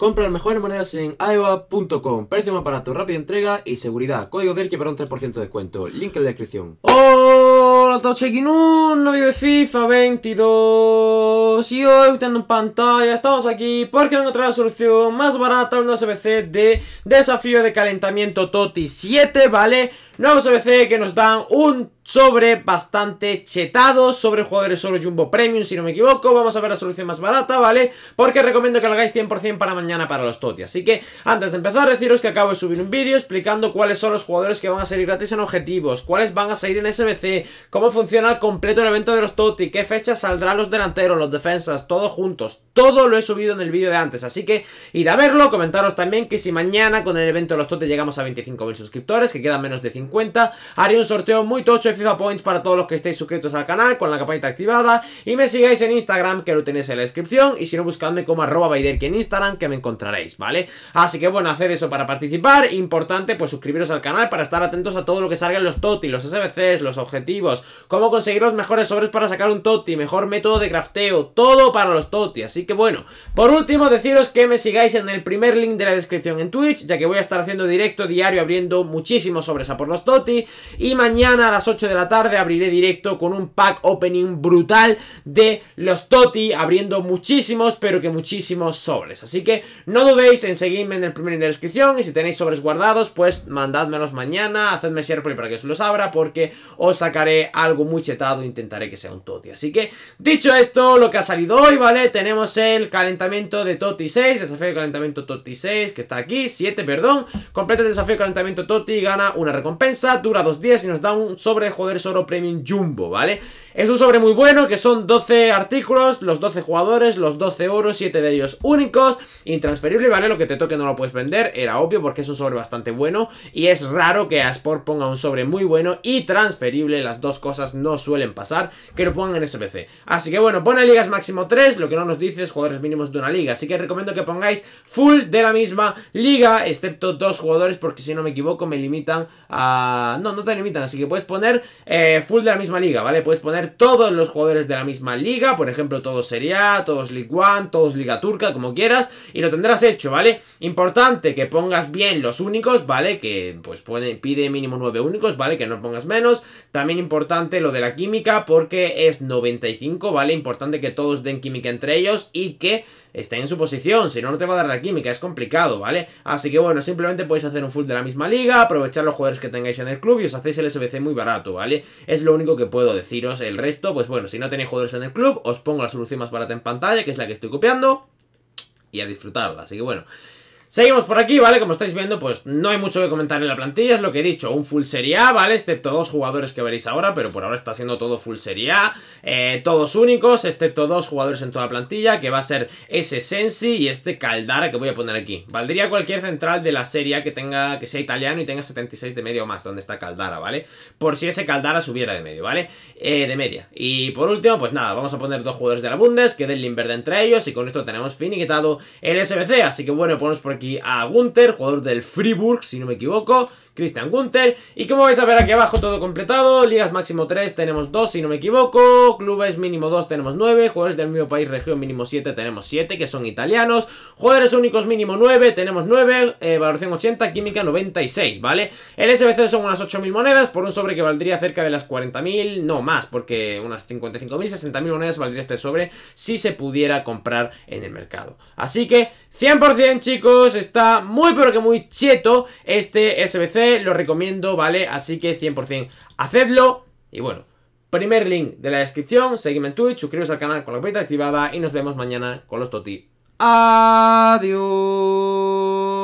Compra mejores monedas en IOWA.COM Precio más barato, rápida entrega y seguridad. Código del que para un 3% de descuento. Link en la descripción. Hola a todos, un novio de FIFA 22. Y hoy, teniendo en pantalla, estamos aquí porque vamos a la solución más barata una SBC de desafío de calentamiento TOTI 7, ¿vale? Nuevos SBC que nos dan un sobre bastante chetados sobre jugadores solo Jumbo Premium, si no me equivoco. Vamos a ver la solución más barata, ¿vale? Porque recomiendo que lo hagáis 100% para mañana para los TOTI. Así que, antes de empezar, deciros que acabo de subir un vídeo explicando cuáles son los jugadores que van a salir gratis en objetivos, cuáles van a salir en SBC, cómo funciona el completo el evento de los TOTI, qué fecha saldrán los delanteros, los defensas, todos juntos. Todo lo he subido en el vídeo de antes, así que id a verlo. Comentaros también que si mañana con el evento de los TOTI llegamos a 25.000 suscriptores, que quedan menos de 50, haré un sorteo muy tocho FIFA Points para todos los que estéis suscritos al canal con la campanita activada y me sigáis en Instagram que lo tenéis en la descripción y si no buscadme como arroba que en Instagram que me encontraréis, ¿vale? Así que bueno, hacer eso para participar, importante pues suscribiros al canal para estar atentos a todo lo que salga en los TOTI, los SBCs, los objetivos, cómo conseguir los mejores sobres para sacar un TOTI, mejor método de crafteo, todo para los TOTI, así que bueno, por último deciros que me sigáis en el primer link de la descripción en Twitch, ya que voy a estar haciendo directo diario abriendo muchísimos sobres a por los TOTI y mañana a las 8 de de la tarde abriré directo con un pack opening brutal de los Toti, abriendo muchísimos, pero que muchísimos sobres. Así que no dudéis en seguirme en el primer link de descripción y si tenéis sobres guardados, pues Mandadmelos mañana, hacedme siempre para que os los abra, porque os sacaré algo muy chetado, e intentaré que sea un Toti. Así que, dicho esto, lo que ha salido hoy, ¿vale? Tenemos el calentamiento de Toti 6, desafío de calentamiento Toti 6, que está aquí, 7, perdón. Completa el desafío de calentamiento Toti, gana una recompensa, dura dos días y nos da un sobre Joder Soro Premium Jumbo, ¿vale? Es un sobre muy bueno, que son 12 artículos, los 12 jugadores, los 12 oros 7 de ellos únicos, intransferible, ¿vale? Lo que te toque no lo puedes vender, era obvio porque es un sobre bastante bueno y es raro que Asport ponga un sobre muy bueno y transferible, las dos cosas no suelen pasar, que lo pongan en SPC. Así que bueno, pone ligas máximo 3, lo que no nos dice es jugadores mínimos de una liga, así que recomiendo que pongáis full de la misma liga, excepto dos jugadores porque si no me equivoco me limitan a... No, no te limitan, así que puedes poner eh, full de la misma liga, ¿vale? Puedes poner todos los jugadores de la misma liga, por ejemplo, todos Serie A, todos League One, todos Liga Turca, como quieras, y lo tendrás hecho, ¿vale? Importante que pongas bien los únicos, ¿vale? Que pues pide mínimo 9 únicos, ¿vale? Que no pongas menos. También importante lo de la química porque es 95, ¿vale? Importante que todos den química entre ellos y que estén en su posición, si no, no te va a dar la química, es complicado, ¿vale? Así que bueno, simplemente podéis hacer un full de la misma liga, aprovechar los jugadores que tengáis en el club y os hacéis el SBC muy barato. ¿vale? Es lo único que puedo deciros. El resto, pues bueno, si no tenéis jugadores en el club, os pongo la solución más barata en pantalla, que es la que estoy copiando, y a disfrutarla. Así que bueno... Seguimos por aquí, ¿vale? Como estáis viendo, pues no hay mucho que comentar en la plantilla, es lo que he dicho, un full Serie A, ¿vale? Excepto dos jugadores que veréis ahora, pero por ahora está siendo todo full Serie A, eh, todos únicos, excepto dos jugadores en toda la plantilla, que va a ser ese Sensi y este Caldara que voy a poner aquí. Valdría cualquier central de la Serie A que tenga, que sea italiano y tenga 76 de medio más, donde está Caldara, ¿vale? Por si ese Caldara subiera de medio, ¿vale? Eh, de media. Y por último, pues nada, vamos a poner dos jugadores de la Bundes, que den Limber entre ellos, y con esto tenemos finiquitado el SBC, así que bueno, ponemos por aquí aquí a Gunther, jugador del Friburg, si no me equivoco, Christian Gunther. Y como vais a ver aquí abajo, todo completado. Ligas máximo 3 tenemos 2, si no me equivoco. Clubes mínimo 2 tenemos 9. Jugadores del mismo país, región mínimo 7 tenemos 7, que son italianos. Jugadores únicos mínimo 9 tenemos 9. Eh, valoración 80, química 96, ¿vale? El SBC son unas 8.000 monedas por un sobre que valdría cerca de las 40.000, no más, porque unas 55.000, 60.000 monedas valdría este sobre si se pudiera comprar en el mercado. Así que 100% chicos. Pues está muy pero que muy cheto este SBC, lo recomiendo, ¿vale? Así que 100% hacedlo y bueno, primer link de la descripción, seguidme en Twitch, suscríbete al canal con la campanita activada y nos vemos mañana con los Toti. Adiós.